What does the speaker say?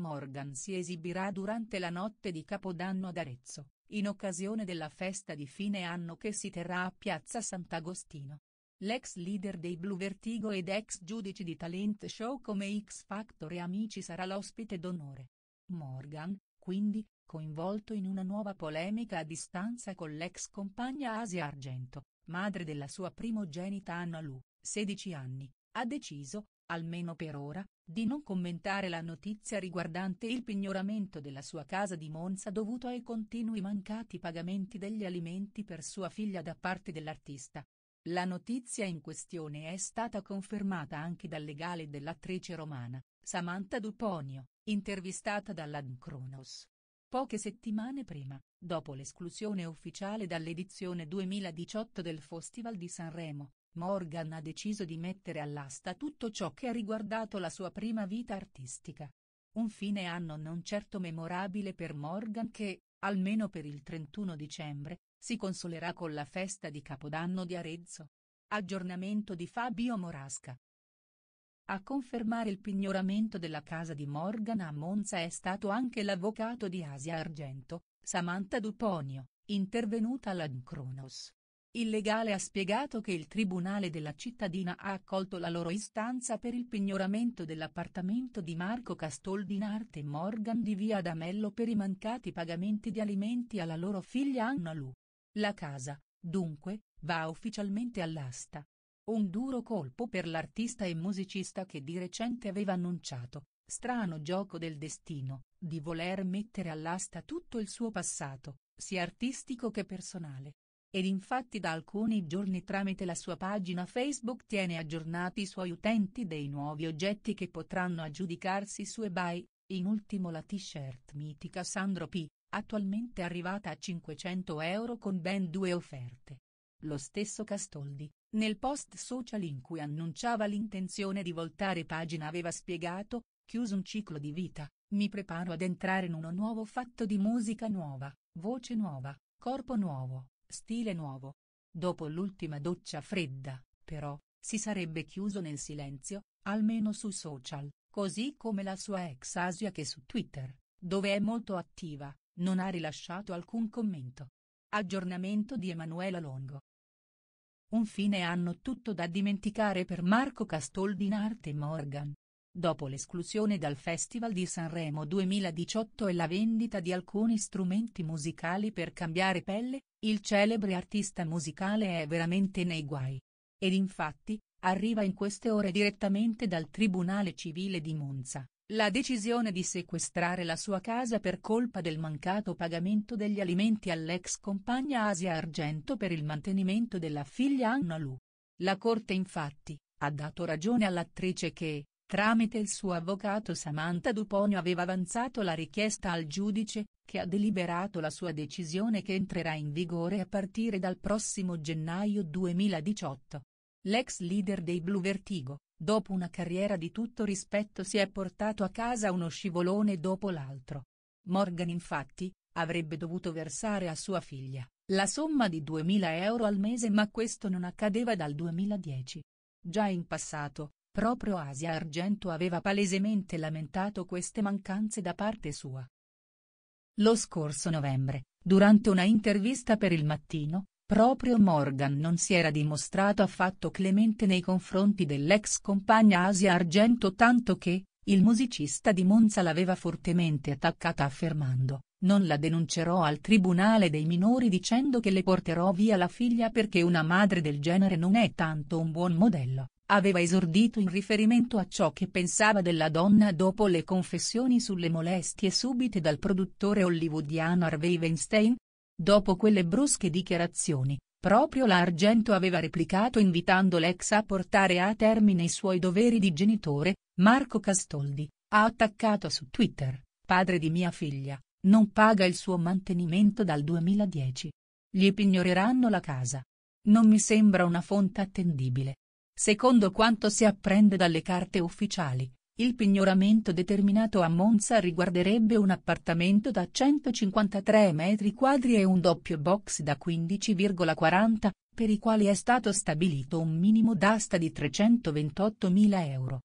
Morgan si esibirà durante la notte di Capodanno ad Arezzo, in occasione della festa di fine anno che si terrà a Piazza Sant'Agostino. L'ex leader dei Blue Vertigo ed ex giudice di talent show come X Factor e Amici sarà l'ospite d'onore. Morgan, quindi, coinvolto in una nuova polemica a distanza con l'ex compagna Asia Argento, madre della sua primogenita Anna Lu, 16 anni, ha deciso, almeno per ora, di non commentare la notizia riguardante il pignoramento della sua casa di Monza dovuto ai continui mancati pagamenti degli alimenti per sua figlia da parte dell'artista. La notizia in questione è stata confermata anche dal legale dell'attrice romana, Samantha Duponio, intervistata dall'Adncronos. Poche settimane prima, dopo l'esclusione ufficiale dall'edizione 2018 del Festival di Sanremo, Morgan ha deciso di mettere all'asta tutto ciò che ha riguardato la sua prima vita artistica. Un fine anno non certo memorabile per Morgan che, almeno per il 31 dicembre, si consolerà con la festa di Capodanno di Arezzo. Aggiornamento di Fabio Morasca. A confermare il pignoramento della casa di Morgan a Monza è stato anche l'avvocato di Asia Argento, Samantha Duponio, intervenuta alla all'Ancronos. Il legale ha spiegato che il tribunale della cittadina ha accolto la loro istanza per il pignoramento dell'appartamento di Marco Castoldi in Arte Morgan di via D'Amello per i mancati pagamenti di alimenti alla loro figlia Anna Lu. La casa, dunque, va ufficialmente all'asta. Un duro colpo per l'artista e musicista che di recente aveva annunciato, strano gioco del destino, di voler mettere all'asta tutto il suo passato, sia artistico che personale ed infatti da alcuni giorni tramite la sua pagina Facebook tiene aggiornati i suoi utenti dei nuovi oggetti che potranno aggiudicarsi su eBay, in ultimo la t-shirt mitica Sandro P, attualmente arrivata a 500 euro con ben due offerte. Lo stesso Castoldi, nel post social in cui annunciava l'intenzione di voltare pagina aveva spiegato, chiuso un ciclo di vita, mi preparo ad entrare in uno nuovo fatto di musica nuova, voce nuova, corpo nuovo, Stile nuovo. Dopo l'ultima doccia fredda, però, si sarebbe chiuso nel silenzio, almeno su social, così come la sua ex Asia che su Twitter, dove è molto attiva, non ha rilasciato alcun commento. Aggiornamento di Emanuela Longo. Un fine anno tutto da dimenticare per Marco Castoldi in arte Morgan, Dopo l'esclusione dal Festival di Sanremo 2018 e la vendita di alcuni strumenti musicali per cambiare pelle, il celebre artista musicale è veramente nei guai. Ed infatti, arriva in queste ore direttamente dal Tribunale Civile di Monza, la decisione di sequestrare la sua casa per colpa del mancato pagamento degli alimenti all'ex compagna Asia Argento per il mantenimento della figlia Anna Lu. La Corte infatti, ha dato ragione all'attrice che, Tramite il suo avvocato Samantha Duponio aveva avanzato la richiesta al giudice, che ha deliberato la sua decisione che entrerà in vigore a partire dal prossimo gennaio 2018. L'ex leader dei Blu Vertigo, dopo una carriera di tutto rispetto si è portato a casa uno scivolone dopo l'altro. Morgan infatti, avrebbe dovuto versare a sua figlia, la somma di 2.000 euro al mese ma questo non accadeva dal 2010. Già in passato, Proprio Asia Argento aveva palesemente lamentato queste mancanze da parte sua. Lo scorso novembre, durante una intervista per il mattino, proprio Morgan non si era dimostrato affatto clemente nei confronti dell'ex compagna Asia Argento tanto che, il musicista di Monza l'aveva fortemente attaccata affermando, non la denuncerò al tribunale dei minori dicendo che le porterò via la figlia perché una madre del genere non è tanto un buon modello aveva esordito in riferimento a ciò che pensava della donna dopo le confessioni sulle molestie subite dal produttore hollywoodiano Harvey Weinstein. Dopo quelle brusche dichiarazioni, proprio l'Argento aveva replicato invitando l'ex a portare a termine i suoi doveri di genitore, Marco Castoldi, ha attaccato su Twitter, padre di mia figlia, non paga il suo mantenimento dal 2010. Gli pignoreranno la casa. Non mi sembra una fonte attendibile. Secondo quanto si apprende dalle carte ufficiali, il pignoramento determinato a Monza riguarderebbe un appartamento da 153 metri quadri e un doppio box da 15,40, per i quali è stato stabilito un minimo d'asta di 328.000 euro.